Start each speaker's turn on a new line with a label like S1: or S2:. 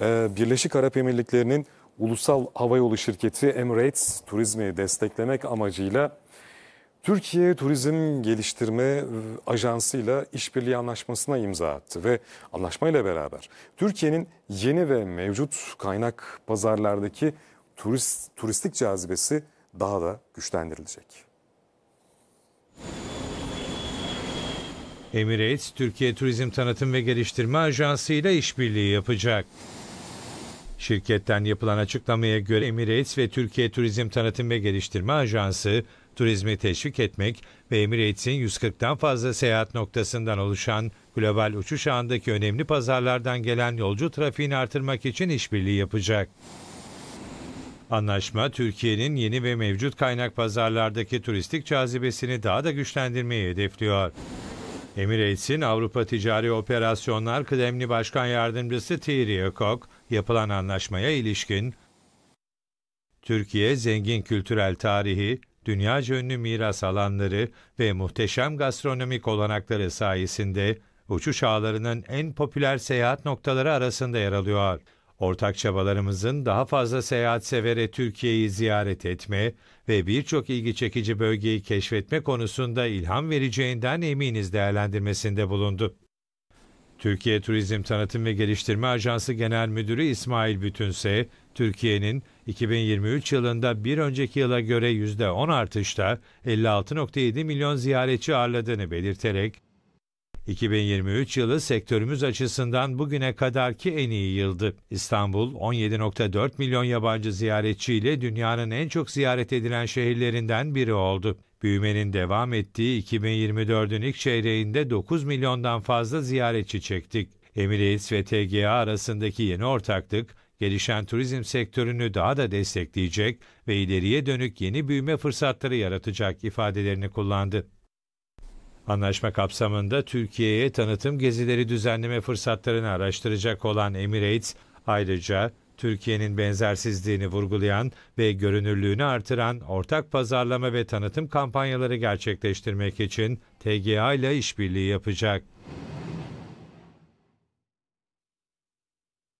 S1: Ee, Birleşik Arap Emirlikleri'nin ulusal havayolu şirketi Emirates turizmi desteklemek amacıyla Türkiye Turizm Geliştirme Ajansı ile işbirliği anlaşmasına imza attı ve anlaşmayla beraber Türkiye'nin yeni ve mevcut kaynak pazarlardaki turist, turistik cazibesi daha da güçlendirilecek.
S2: Emirates, Türkiye Turizm Tanıtım ve Geliştirme Ajansı ile işbirliği yapacak. Şirketten yapılan açıklamaya göre Emirates ve Türkiye Turizm Tanıtım ve Geliştirme Ajansı, turizmi teşvik etmek ve Emirates'in 140'tan fazla seyahat noktasından oluşan global uçuş ağındaki önemli pazarlardan gelen yolcu trafiğini artırmak için işbirliği yapacak. Anlaşma, Türkiye'nin yeni ve mevcut kaynak pazarlardaki turistik cazibesini daha da güçlendirmeyi hedefliyor. Emirates'in Avrupa Ticari Operasyonlar Kıdemli Başkan Yardımcısı Thierry Ökok, yapılan anlaşmaya ilişkin, Türkiye zengin kültürel tarihi, dünyaca ünlü miras alanları ve muhteşem gastronomik olanakları sayesinde uçuş ağlarının en popüler seyahat noktaları arasında yer alıyor. Ortak çabalarımızın daha fazla seyahat severe Türkiye'yi ziyaret etme ve birçok ilgi çekici bölgeyi keşfetme konusunda ilham vereceğinden eminiz değerlendirmesinde bulundu. Türkiye Turizm Tanıtım ve Geliştirme Ajansı Genel Müdürü İsmail Bütünse, Türkiye'nin 2023 yılında bir önceki yıla göre %10 artışla 56.7 milyon ziyaretçi ağırladığını belirterek, 2023 yılı sektörümüz açısından bugüne kadarki en iyi yıldı. İstanbul 17.4 milyon yabancı ziyaretçiyle dünyanın en çok ziyaret edilen şehirlerinden biri oldu. Büyümenin devam ettiği 2024'ün ilk çeyreğinde 9 milyondan fazla ziyaretçi çektik. Emirates ve TGA arasındaki yeni ortaklık, gelişen turizm sektörünü daha da destekleyecek ve ileriye dönük yeni büyüme fırsatları yaratacak ifadelerini kullandı. Anlaşma kapsamında Türkiye'ye tanıtım gezileri düzenleme fırsatlarını araştıracak olan Emirates, ayrıca Türkiye'nin benzersizliğini vurgulayan ve görünürlüğünü artıran ortak pazarlama ve tanıtım kampanyaları gerçekleştirmek için TGA ile işbirliği yapacak.